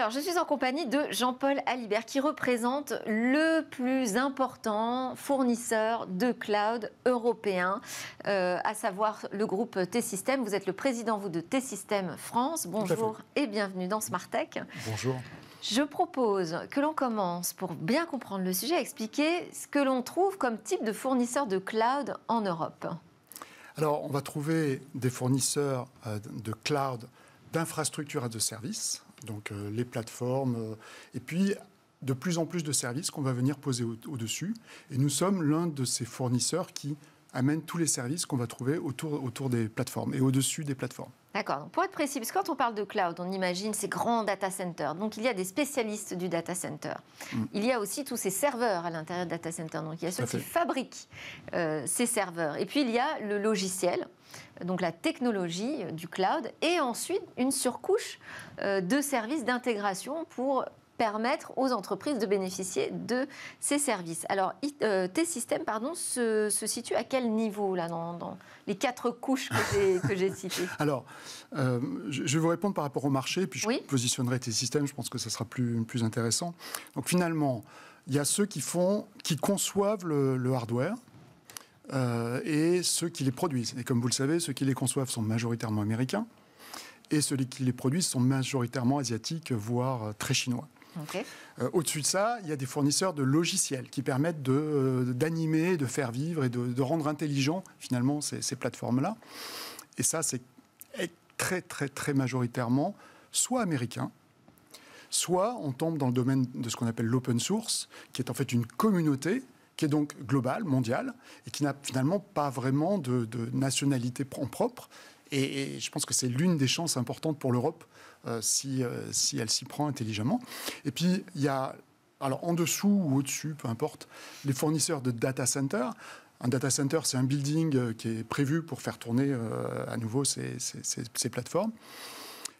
Alors, je suis en compagnie de Jean-Paul Alibert, qui représente le plus important fournisseur de cloud européen, euh, à savoir le groupe T-System. Vous êtes le président, vous, de T-System France. Bonjour et bienvenue dans Smarttech. Bonjour. Je propose que l'on commence, pour bien comprendre le sujet, à expliquer ce que l'on trouve comme type de fournisseur de cloud en Europe. Alors, on va trouver des fournisseurs euh, de cloud d'infrastructures et de services, donc euh, les plateformes, euh, et puis de plus en plus de services qu'on va venir poser au-dessus. et nous sommes l'un de ces fournisseurs qui amène tous les services qu'on va trouver autour, autour des plateformes et au-dessus des plateformes. D'accord. Pour être précis, parce que quand on parle de cloud, on imagine ces grands data centers. Donc il y a des spécialistes du data center. Mm. Il y a aussi tous ces serveurs à l'intérieur du data center. Donc il y a ceux qui fabriquent euh, ces serveurs. Et puis il y a le logiciel, donc la technologie euh, du cloud, et ensuite une surcouche euh, de services d'intégration pour permettre aux entreprises de bénéficier de ces services. Alors, euh, tes systèmes, pardon, se, situent situe à quel niveau là, dans, dans les quatre couches que j'ai citées Alors, euh, je vais vous répondre par rapport au marché, puis je positionnerai tes systèmes, je pense que ça sera plus, intéressant. Donc finalement, il y a ceux qui, font, qui conçoivent le, hardware, euh, et ceux qui les produisent. Et comme vous le savez, ceux qui les conçoivent sont majoritairement américains et ceux qui les produisent sont majoritairement asiatiques, voire très chinois. Euh, au-dessus de ça, il y a des fournisseurs de logiciels qui permettent euh, d'animer, de, faire vivre et de, rendre intelligent finalement ces, plateformes-là. Et ça, c'est très très très majoritairement soit américain, soit on tombe dans le domaine de ce qu'on appelle l'open source, qui est en fait une communauté qui est donc globale, mondiale, et qui n'a finalement pas vraiment de, de nationalité en propre, et, je pense que c'est l'une des chances importantes pour l'Europe euh, si, euh, si elle s'y prend intelligemment. Et puis, il y a, alors en dessous ou au-dessus, peu importe, les fournisseurs de data centers. Un data center, c'est un building euh, qui est prévu pour faire tourner à nouveau ces, plateformes.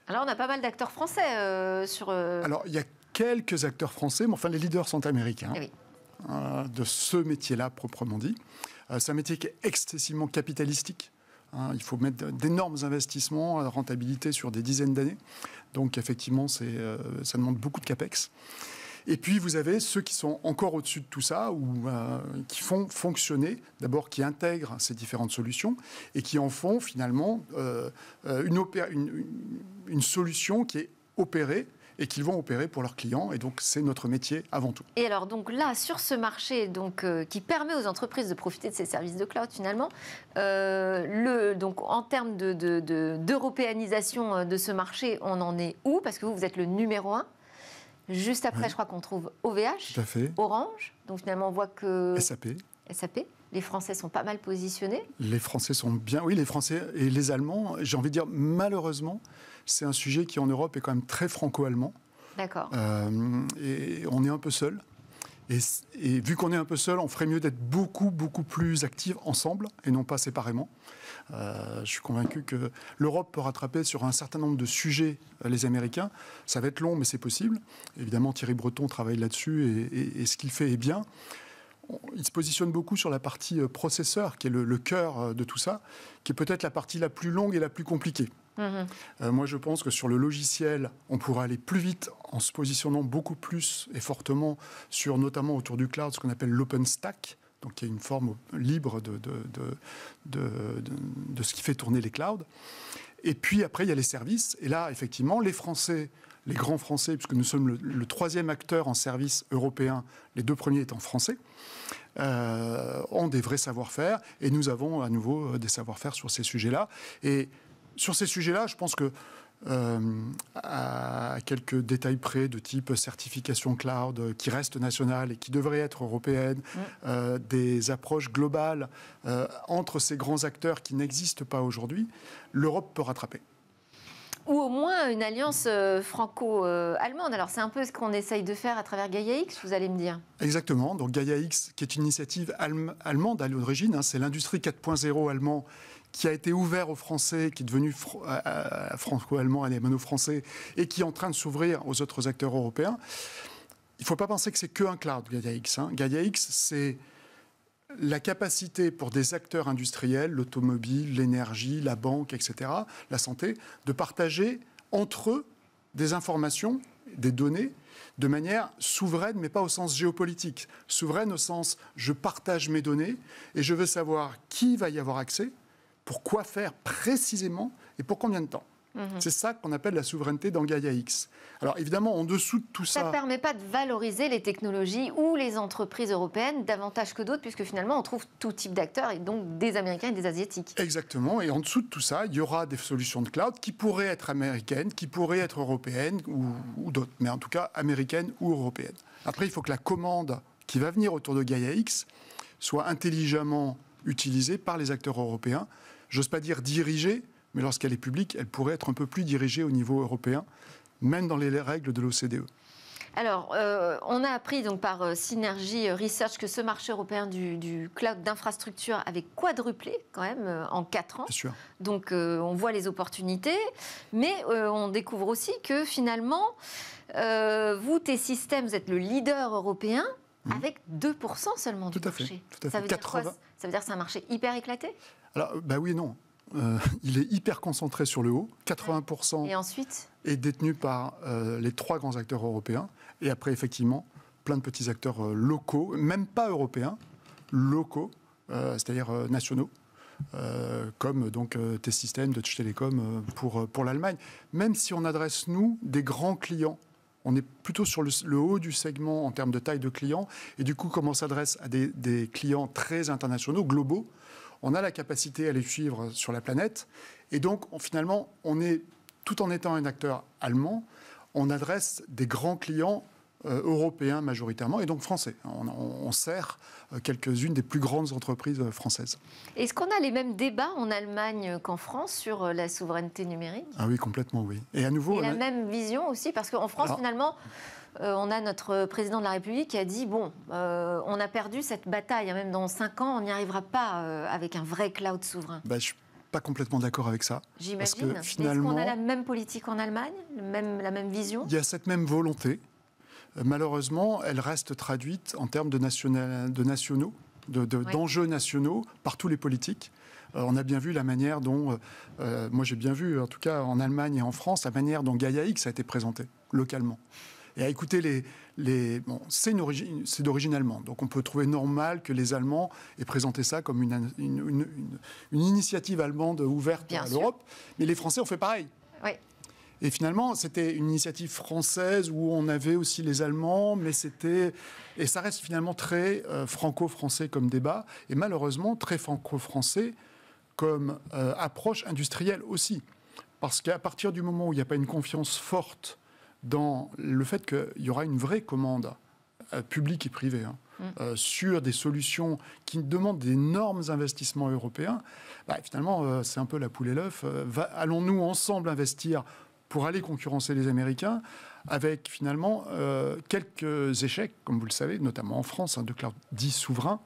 Alors, on a pas mal d'acteurs français sur. Alors, il y a quelques acteurs français, mais enfin, les leaders sont américains. Eh hein, de ce métier-là, proprement dit. c'est un métier qui est excessivement capitalistique. Hein, il faut mettre d'énormes investissements, à rentabilité sur des dizaines d'années. Donc effectivement, c'est euh, ça demande beaucoup de capex. Et puis vous avez ceux qui sont encore au-dessus de tout ça, ou euh, qui font fonctionner, d'abord qui intègrent ces différentes solutions, et qui en font finalement euh, une, solution qui est opérée et qu'ils vont opérer pour leurs clients. Et donc, c'est notre métier avant tout. Et alors, donc là, sur ce marché donc, euh, qui permet aux entreprises de profiter de ces services de cloud, finalement, euh, le, donc, en termes d'européanisation de, euh, de, ce marché, on en est où Parce que vous, vous êtes le numéro un. Juste après, je crois qu'on trouve OVH, Orange. Donc finalement, on voit que... SAP les Français sont pas mal positionnés Les Français sont bien, oui, les Français et les Allemands. J'ai envie de dire, malheureusement, c'est un sujet qui en Europe est quand même très franco-allemand. D'accord. Euh, et on est un peu seul. Et, vu qu'on est un peu seul, on ferait mieux d'être beaucoup, beaucoup plus actifs ensemble et non pas séparément. Euh, je suis convaincu que l'Europe peut rattraper sur un certain nombre de sujets euh, les Américains. Ça va être long, mais c'est possible. Évidemment, Thierry Breton travaille là-dessus et, ce qu'il fait est bien il se positionne beaucoup sur la partie euh, processeur, qui est le, cœur euh, de tout ça, qui est peut-être la partie la plus longue et la plus compliquée. Mm-hmm. Euh, moi, je pense que sur le logiciel, on pourrait aller plus vite en se positionnant beaucoup plus et fortement sur, notamment autour du cloud, ce qu'on appelle l'open stack, donc qui est une forme libre de, de, de, de, ce qui fait tourner les clouds. Et puis après, il y a les services. Et là, effectivement, les Français, les grands Français, puisque nous sommes le, troisième acteur en service européen, les deux premiers étant français, euh, ont des vrais savoir-faire. Et nous avons à nouveau euh, des savoir-faire sur ces sujets-là. Et sur ces sujets-là, je pense que euh, à quelques détails près de type certification cloud qui reste nationale et qui devrait être européenne, mm. euh, des approches globales euh, entre ces grands acteurs qui n'existent pas aujourd'hui, l'Europe peut rattraper ou au moins une alliance franco-allemande. Alors c'est un peu ce qu'on essaye de faire à travers Gaia X, vous allez me dire. Exactement, donc Gaia X, qui est une initiative allemande à l'origine, hein, c'est l'industrie 4.0 allemand qui a été ouvert aux Français, qui est devenu euh, euh, franco-allemand, français et qui est en train de s'ouvrir aux autres acteurs européens, il ne faut pas penser que c'est que un cloud, Gaia-X. Hein. Gaia-X, c'est la capacité pour des acteurs industriels, l'automobile, l'énergie, la banque, etc., la santé, de partager entre eux des informations, des données, de manière souveraine, mais pas au sens géopolitique. Souveraine au sens je partage mes données et je veux savoir qui va y avoir accès, pour quoi faire précisément et pour combien de temps. Mhm. C'est ça qu'on appelle la souveraineté dans Gaia-X. Alors évidemment, en dessous de tout ça... Ça ne permet pas de valoriser les technologies ou les entreprises européennes davantage que d'autres, puisque finalement, on trouve tout type d'acteurs, et donc des Américains et des Asiatiques. Exactement, et en dessous de tout ça, il y aura des solutions de cloud qui pourraient être américaines, qui pourraient être européennes ou, ou d'autres, mais en tout cas américaines ou européennes. Après, il faut que la commande qui va venir autour de Gaia-X soit intelligemment utilisée par les acteurs européens j'ose pas dire dirigée, mais lorsqu'elle est publique, elle pourrait être un peu plus dirigée au niveau européen, même dans les règles de l'OCDE. Alors, euh, on a appris donc par Synergie euh, Synergy Research que ce marché européen du, cloud d'infrastructure avait quadruplé quand même euh, en 4 ans. Bien sûr. Donc, on voit les opportunités, mais on découvre aussi que finalement, vous, tes systèmes, vous êtes le leader européen, Mhm. Avec 2% seulement du marché. Ça, veut dire ça veut dire que c'est un marché hyper éclaté Alors, bah oui, non. Euh, il est hyper concentré sur le haut. 80% et est détenu par euh, les trois grands acteurs européens. Et après, effectivement, plein de petits acteurs euh, locaux, même pas européens, locaux, c'est-à-dire nationaux, comme donc T-System, Deutsche Telekom pour, pour l'Allemagne. Même si on adresse, nous, des grands clients on est plutôt sur le, haut du segment en termes de taille de clients. Et du coup, comme on s'adresse à des, clients très internationaux, globaux, on a la capacité à les suivre sur la planète. Et donc, finalement, on est, tout en étant un acteur allemand, on adresse des grands clients euh, européens majoritairement et donc français. On, sert euh, quelques-unes des plus grandes entreprises euh, françaises. Est-ce qu'on a les mêmes débats en Allemagne qu'en France sur la souveraineté numérique Ah oui, complètement, oui. Et à nouveau. la même vision aussi, parce qu'en France, finalement. on a notre président de la République qui a dit bon, on a perdu cette bataille, hein, même dans 5 ans, on n'y arrivera pas avec un vrai cloud souverain. Bah, je pas complètement d'accord avec ça. J'imagine. Est-ce qu'on a la même politique en Allemagne, même, la même vision Il y a cette même volonté malheureusement, elle reste traduite en termes de, nationaux, d'enjeux de, nationaux par tous les politiques. Euh, on a bien vu la manière dont, euh, euh, moi j'ai bien vu, en tout cas en Allemagne et en France, la manière dont Gaïa X a été présentée localement. Et à écouter les. les c'est d'origine allemande, donc on peut trouver normal que les Allemands aient présenté ça comme une, initiative allemande ouverte à l'Europe. Mais les Français ont fait pareil. Oui. Et finalement, c'était une initiative française où on avait aussi les Allemands, mais c'était. Et ça reste finalement très euh, franco-français comme débat, et malheureusement très franco-français comme euh, approche industrielle aussi. Parce qu'à partir du moment où il n'y a pas une confiance forte dans le fait qu'il y aura une vraie commande euh, publique et privée, hein, mm. sur des solutions qui demandent d'énormes investissements européens, bah, finalement, c'est un peu la poule et l'œuf. allons-nous ensemble investir pour aller concurrencer les Américains avec finalement euh, quelques échecs, comme vous le savez, notamment en France, hein, de cloud 10 souverains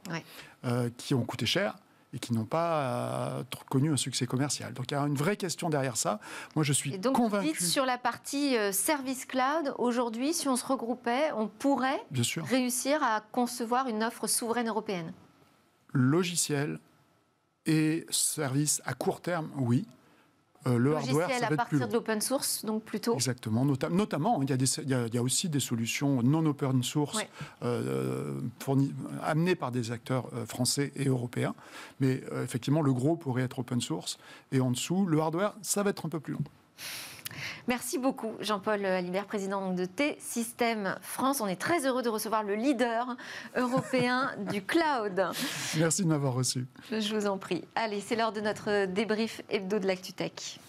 euh, qui ont coûté cher et qui n'ont pas euh, connu un succès commercial. Donc il y a une vraie question derrière ça. Moi, je suis et donc, convaincu. Vite sur la partie service cloud, aujourd'hui, si on se regroupait, on pourrait réussir à concevoir une offre souveraine européenne. Logiciel et service à court terme, oui. Euh, le Logiciel à partir de l'open source, donc plutôt. Exactement, notamment, il y, a aussi des solutions non open source euh, fournies, amenées par des acteurs euh, français et européens, mais effectivement le gros pourrait être open source et en dessous le hardware, ça va être un peu plus long. Merci beaucoup, Jean-Paul Alibert, président de T-Système France. On est très heureux de recevoir le leader européen du cloud. Merci de m'avoir reçu. Je vous en prie. Allez, c'est l'heure de notre débrief hebdo de l'ActuTech.